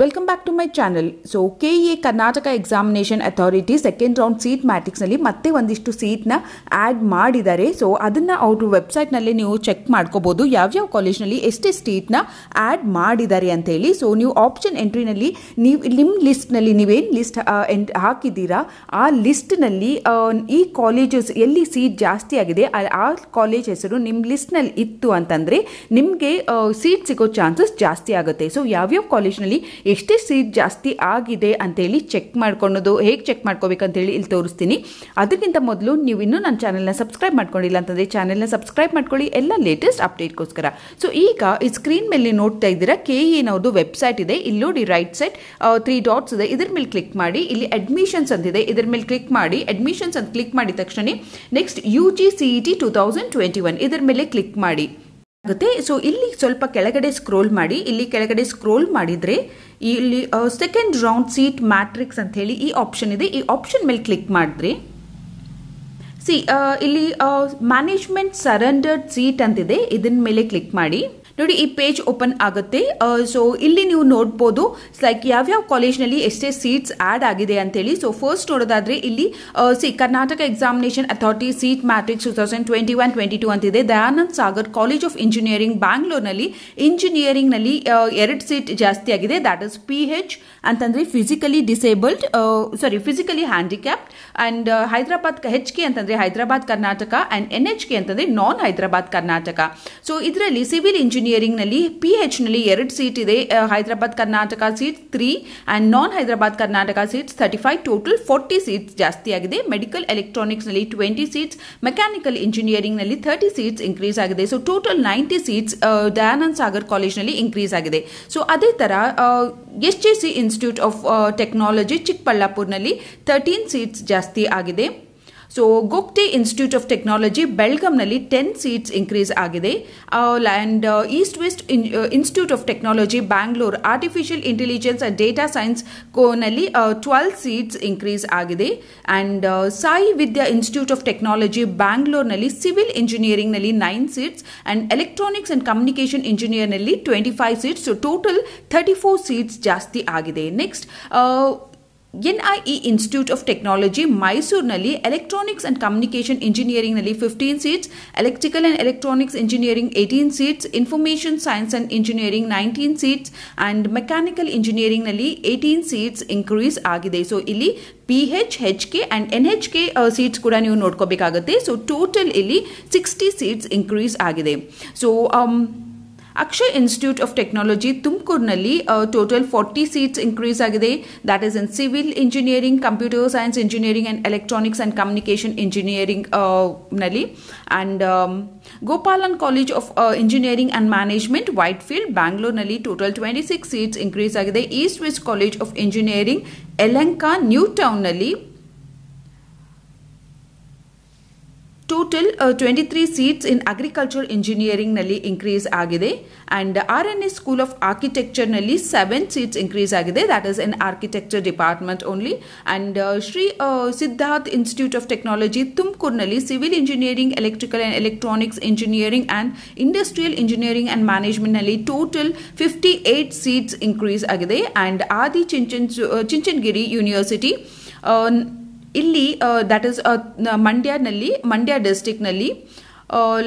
Welcome back to my channel so K A Karnataka examination authority second round seat ಮ್ಯಾಟಿಕ್ಸ್ನಲ್ಲಿ ಮತ್ತೆ ಒಂದಿಷ್ಟು ಸೀಟ್ನ add ಮಾಡಿದ್ದಾರೆ so ಅದನ್ನು ಅವರು ವೆಬ್ಸೈಟ್ನಲ್ಲಿ ನೀವು ಚೆಕ್ ಮಾಡ್ಕೋಬೋದು ಯಾವ್ಯಾವ ಕಾಲೇಜ್ನಲ್ಲಿ ಎಷ್ಟೇ ಸೀಟ್ನ ಆ್ಯಡ್ ಮಾಡಿದ್ದಾರೆ ಅಂತ ಹೇಳಿ ಸೊ ನೀವು ಆಪ್ಷನ್ ಎಂಟ್ರಿನಲ್ಲಿ ನೀವು ನಿಮ್ಮ ಲಿಸ್ಟ್ನಲ್ಲಿ ನೀವೇನು ಲಿಸ್ಟ್ ಎಂಟ್ ಹಾಕಿದ್ದೀರಾ ಆ ಲಿಸ್ಟ್ನಲ್ಲಿ ಈ ಕಾಲೇಜಸ್ ಎಲ್ಲಿ ಸೀಟ್ ಜಾಸ್ತಿ ಆಗಿದೆ ಆ ಕಾಲೇಜ್ ಹೆಸರು ನಿಮ್ಮ ಲಿಸ್ಟ್ನಲ್ಲಿ ಇತ್ತು ಅಂತಂದರೆ ನಿಮಗೆ ಸೀಟ್ ಸಿಗೋ ಚಾನ್ಸಸ್ ಜಾಸ್ತಿ ಆಗುತ್ತೆ ಸೊ ಯಾವ್ಯಾವ ಕಾಲೇಜ್ನಲ್ಲಿ ಎಷ್ಟೇ ಸೀಟ್ ಜಾಸ್ತಿ ಆಗಿದೆ ಅಂತೇಳಿ ಚೆಕ್ ಮಾಡ್ಕೊಳ್ಳೋದು ಹೇಗೆ ಚೆಕ್ ಮಾಡ್ಕೋಬೇಕಂತೇಳಿ ಇಲ್ಲಿ ತೋರಿಸ್ತೀನಿ ಅದಕ್ಕಿಂತ ಮೊದಲು ನೀವು ಇನ್ನೂ ನನ್ನ ಚಾನಲ್ನ ಸಬ್ಸ್ಕ್ರೈಬ್ ಮಾಡ್ಕೊಂಡಿಲ್ಲ ಅಂತಂದರೆ ಚಾನಲ್ನ ಸಬ್ಸ್ಕ್ರೈಬ್ ಮಾಡ್ಕೊಳ್ಳಿ ಎಲ್ಲ ಲೇಟೆಸ್ಟ್ ಅಪ್ಡೇಟ್ಗೋಸ್ಕರ ಸೊ ಈಗ ಈ ಸ್ಕ್ರೀನ್ ಮೇಲೆ ನೋಡ್ತಾ ಇದ್ದೀರಾ ಕೆ ಎನ್ ವೆಬ್ಸೈಟ್ ಇದೆ ಇಲ್ಲಿ ನೋಡಿ ರೈಟ್ ಸೈಡ್ ತ್ರೀ ಡಾಟ್ಸ್ ಇದೆ ಇದ್ರ ಮೇಲೆ ಕ್ಲಿಕ್ ಮಾಡಿ ಇಲ್ಲಿ ಅಡ್ಮಿಷನ್ಸ್ ಅಂತಿದೆ ಇದ್ರ ಮೇಲೆ ಕ್ಲಿಕ್ ಮಾಡಿ ಅಡ್ಮಿಷನ್ಸ್ ಅಂತ ಕ್ಲಿಕ್ ಮಾಡಿದ ತಕ್ಷಣ next U G C E T two thousand twenty one ಇದ್ರ ಮೇಲೆ ಕ್ಲಿಕ್ ಮಾಡಿ ಆಗುತ್ತೆ ಸೊ ಇಲ್ಲಿ ಸ್ವಲ್ಪ ಕೆಳಗಡೆ ಸ್ಕ್ರೋಲ್ ಮಾಡಿ ಇಲ್ಲಿ ಕೆಳಗಡೆ ಸ್ಕ್ರೋಲ್ ಮಾಡಿದರೆ ಇಲ್ಲಿ ಸೆಕೆಂಡ್ ರೌಂಡ್ ಸೀಟ್ ಮ್ಯಾಟ್ರಿಕ್ಸ್ ಅಂತ ಹೇಳಿ ಈ ಆಪ್ಷನ್ ಇದೆ ಈ ಆಪ್ಷನ್ ಮೇಲೆ ಕ್ಲಿಕ್ ಮಾಡಿದ್ರೆ ಸಿ ಇಲ್ಲಿ ಮ್ಯಾನೇಜ್ಮೆಂಟ್ ಸರೆಂಡರ್ಡ್ ಸೀಟ್ ಅಂತಿದೆ ಇದನ್ನ ಮೇಲೆ ಕ್ಲಿಕ್ ಮಾಡಿ ನೋಡಿ ಈ ಪೇಜ್ ಓಪನ್ ಆಗುತ್ತೆ ಸೊ ಇಲ್ಲಿ ನೀವು ನೋಡ್ಬೋದು ಲೈಕ್ ಯಾವ್ಯಾವ ನಲ್ಲಿ ಎಷ್ಟೇ ಸೀಟ್ಸ್ ಆ್ಯಡ್ ಆಗಿದೆ ಅಂತ ಹೇಳಿ ಸೊ ಫಸ್ಟ್ ನೋಡೋದಾದ್ರೆ ಇಲ್ಲಿ see Karnataka examination authority seat matrix two thousand twenty one twenty two ಅಂತಿದೆ Dayanand Sagar college of engineering engineering ನಲ್ಲಿ ಎರಡು ಸೀಟ್ ಜಾಸ್ತಿ ಆಗಿದೆ ದ್ಯಾಟ್ ಇಸ್ ಪಿ ಹೆಚ್ ಅಂತಂದ್ರೆ physically disabled sorry physically handicapped and Hyderabad H K ಅಂತಂದ್ರೆ Hyderabad Karnataka and N H K ಅಂತಂದ್ರೆ non Hyderabad Karnataka so ಇದರಲ್ಲಿ civil engineer ಇಂಜಿನಿಯರಿಂಗ್ನಲ್ಲಿ ಪಿ ಎಚ್ನಲ್ಲಿ ಎರಡು ಸೀಟ್ ಇದೆ Hyderabad Karnataka seat three and non Hyderabad Karnataka seats thirty five total forty seats ಜಾಸ್ತಿ ಆಗಿದೆ ಮೆಡಿಕಲ್ ಎಲೆಕ್ಟ್ರಾನಿಕ್ಸ್ನಲ್ಲಿ ಟ್ವೆಂಟಿ ಸೀಟ್ಸ್ ಮೆಕ್ಯಾನಿಕಲ್ ಇಂಜಿನಿಯರಿಂಗ್ನಲ್ಲಿ ಥರ್ಟಿ ಸೀಟ್ಸ್ ಇನ್ಕ್ರೀಸ್ ಆಗಿದೆ so total ninety seats Dayanand Sagar ಕಾಲೇಜ್ನಲ್ಲಿ ಇನ್ಕ್ರೀಸ್ ಆಗಿದೆ ಸೊ ಅದೇ ಥರ S J C institute of technology ಚಿಕ್ಕಬಳ್ಳಾಪುರ್ನಲ್ಲಿ ತರ್ಟೀನ್ ಸೀಟ್ಸ್ ಜಾಸ್ತಿ ಆಗಿದೆ so Gogte institute of technology ಬೆಳ್ಗಮ್ನಲ್ಲಿ ಟೆನ್ ಸೀಟ್ಸ್ ಇನ್ಕ್ರೀಸ್ ಆಗಿದೆ and east west institute of technology Bangalore artificial intelligence and data science ಕೋನಲ್ಲಿ ಟ್ವೆಲ್ ಸೀಟ್ಸ್ ಇನ್ಕ್ರೀಸ್ ಆಗಿದೆ and Sai Vidya institute of technology ಬ್ಯಾಂಗ್ಳೂರ್ನಲ್ಲಿ civil ಇಂಜಿನಿಯರಿಂಗ್ನಲ್ಲಿ nine seats and electronics and communication ಇಂಜಿನಿಯರ್ನಲ್ಲಿ twenty five seats total thirty four seats ಜಾಸ್ತಿ ಆಗಿದೆ next NIE institute of technology ಮೈಸೂರಿನಲ್ಲಿ electronics and communication ಇಂಜಿನಿಯರಿಂಗ್ನಲ್ಲಿ fifteen seats electrical and electronics engineering eighteen seats information science and engineering nineteen seats and mechanical ಇಂಜಿನಿಯರಿಂಗ್ನಲ್ಲಿ eighteen seats increase ಆಗಿದೆ so ಇಲ್ಲಿ P H H K and N H K seats ಕೂಡ ನೀವು ನೋಡ್ಕೋಬೇಕಾಗುತ್ತೆ so total ಇಲ್ಲಿ sixty seats increase ಆಗಿದೆ so um, Akshay institute of technology ತುಮಕೂರಿನಲ್ಲಿ total forty seats increase ಆಗಿದೆ that is in civil engineering computer science engineering and electronics and communication engineering ನಲ್ಲಿ and Gopalan college of engineering and management Whitefield ಬ್ಯಾಂಗ್ಳೂರ್ನಲ್ಲಿ total twenty six seats increase ಆಗಿದೆ east west college of engineering Yelahanka new ಟೌನ್ನಲ್ಲಿ total twenty three seats in agriculture ಇಂಜಿನಿಯರಿಂಗ್ನಲ್ಲಿ increase ಆಗಿದೆ and R N S school of ಆರ್ಕಿಟೆಕ್ಚರ್ನಲ್ಲಿ seven seats increase ಆಗಿದೆ that is in architecture department only and Shri Siddharth institute of technology ತುಮಕೂರಿನಲ್ಲಿ civil engineering electrical and electronics engineering and industrial engineering and ಮ್ಯಾನೇಜ್ಮೆಂಟ್ನಲ್ಲಿ total fifty eight seats increase ಆಗಿದೆ and Adi Chinchan Chunchanagiri university ಇಲ್ಲಿ that is ಮಂಡ್ಯನಲ್ಲಿ ಮಂಡ್ಯ ಡಿಸ್ಟಿಕ್ನಲ್ಲಿ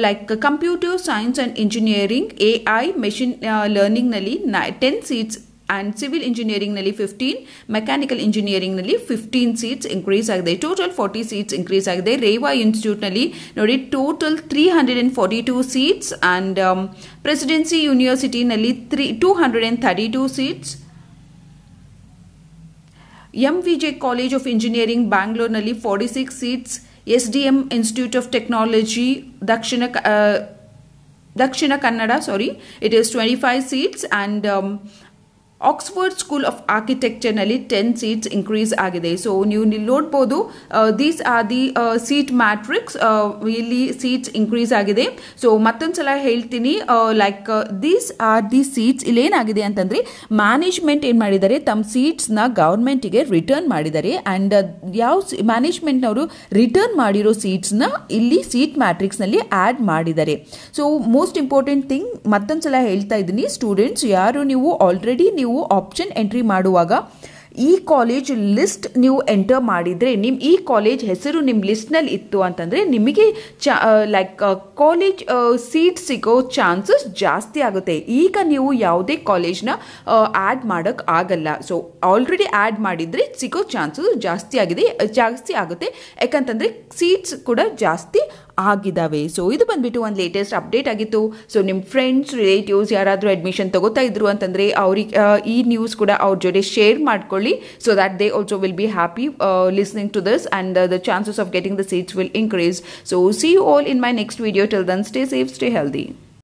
like computer science and engineering A I machine ಲರ್ನಿಂಗ್ನಲ್ಲಿ nine ten seats and civil ಇಂಜಿನಿಯರಿಂಗ್ನಲ್ಲಿ fifteen mechanical ಇಂಜಿನಿಯರಿಂಗ್ನಲ್ಲಿ fifteen seats increase ಆಗಿದೆ total forty seats increase ಆಗಿದೆ ರೇವಾ ಇನ್ಸ್ಟಿಟ್ಯೂಟ್ನಲ್ಲಿ ನೋಡಿ total three hundred and forty two seats and presidency ಯೂನಿವರ್ಸಿಟಿನಲ್ಲಿ three two hundred and thirty two seats MVJ College of Engineering, Bangalore, 46 seats. SDM Institute of Technology, Dakshina, uh, Kannada, sorry, it is 25 seats. And um, Oxford school of ಆರ್ಕಿಟೆಕ್ಚರ್ನಲ್ಲಿ ten seats increase ಆಗಿದೆ so ನೀವು ನೋಡಬಹುದು ನೋಡ್ಬೋದು these are the seat matrix ಇಲ್ಲಿ seats increase ಆಗಿದೆ so ಮತ್ತೊಂದ್ಸಲ ಸಲ ಹೇಳ್ತೀನಿ like these are the seats ಇಲ್ಲಿ ಏನಾಗಿದೆ ಅಂತಂದ್ರೆ ಮ್ಯಾನೇಜ್ಮೆಂಟ್ ಏನು ಮಾಡಿದ್ದಾರೆ ತಮ್ಮ ಸೀಟ್ಸ್ನ ಗೌರ್ಮೆಂಟಿಗೆ ರಿಟರ್ನ್ ಮಾಡಿದ್ದಾರೆ ಆ್ಯಂಡ್ uh, ಯಾವ ಮ್ಯಾನೇಜ್ಮೆಂಟ್ನವರು ರಿಟರ್ನ್ ಮಾಡಿರೋ ನ ಇಲ್ಲಿ ಸೀಟ್ ಮ್ಯಾಟ್ರಿಕ್ಸ್ನಲ್ಲಿ ಆ್ಯಡ್ ಮಾಡಿದ್ದಾರೆ ಸೊ ಮೋಸ್ಟ್ ಇಂಪಾರ್ಟೆಂಟ್ ಥಿಂಗ್ ಮತ್ತೊಂದ್ಸಲ ಸಲ ಹೇಳ್ತಾ ಇದ್ದೀನಿ ಸ್ಟೂಡೆಂಟ್ಸ್ ಯಾರು ನೀವು ಆಲ್ರೆಡಿ ನೀವು ನೀವು ಆಪ್ಷನ್ ಎಂಟ್ರಿ ಮಾಡುವಾಗ ಈ ಕಾಲೇಜ್ ಲಿಸ್ಟ್ ನೀವು ಎಂಟರ್ ಮಾಡಿದರೆ ನಿಮ್ಮ ಈ ಕಾಲೇಜ್ ಹೆಸರು ನಿಮ್ಮ ಲಿಸ್ಟ್ನಲ್ಲಿ ಇತ್ತು ಅಂತಂದರೆ ನಿಮಗೆ ಚಾ ಲೈಕ್ ಕಾಲೇಜ್ ಸೀಟ್ ಸಿಗೋ ಚಾನ್ಸಸ್ ಜಾಸ್ತಿ ಆಗುತ್ತೆ ಈಗ ನೀವು ಯಾವುದೇ ಕಾಲೇಜ್ನ ಆ್ಯಡ್ ಮಾಡೋಕ್ಕೆ ಆಗಲ್ಲ ಸೊ ಆಲ್ರೆಡಿ ಆ್ಯಡ್ ಮಾಡಿದರೆ ಸಿಗೋ ಚಾನ್ಸಸ್ ಜಾಸ್ತಿ ಆಗಿದೆ ಜಾಸ್ತಿ ಆಗುತ್ತೆ ಯಾಕಂತಂದರೆ ಸೀಟ್ಸ್ ಕೂಡ ಜಾಸ್ತಿ ಆಗಿದ್ದಾವೆ ಸೊ ಇದು ಬಂದ್ಬಿಟ್ಟು ಒಂದು ಲೇಟೆಸ್ಟ್ ಅಪ್ಡೇಟ್ ಆಗಿತ್ತು ಸೊ ನಿಮ್ಮ ಫ್ರೆಂಡ್ಸ್ ರಿಲೇಟಿವ್ಸ್ ಯಾರಾದರೂ ಅಡ್ಮಿಷನ್ ತಗೋತಾ ಇದ್ರು ಅಂತಂದರೆ ಅವ್ರಿಗೆ ಈ ನ್ಯೂಸ್ ಕೂಡ ಅವ್ರ ಜೊತೆ ಶೇರ್ ಮಾಡ್ಕೊಳ್ಳಿ so that they also will be happy listening to this and the chances of getting the seats will increase so see you all in my next video till then stay safe stay healthy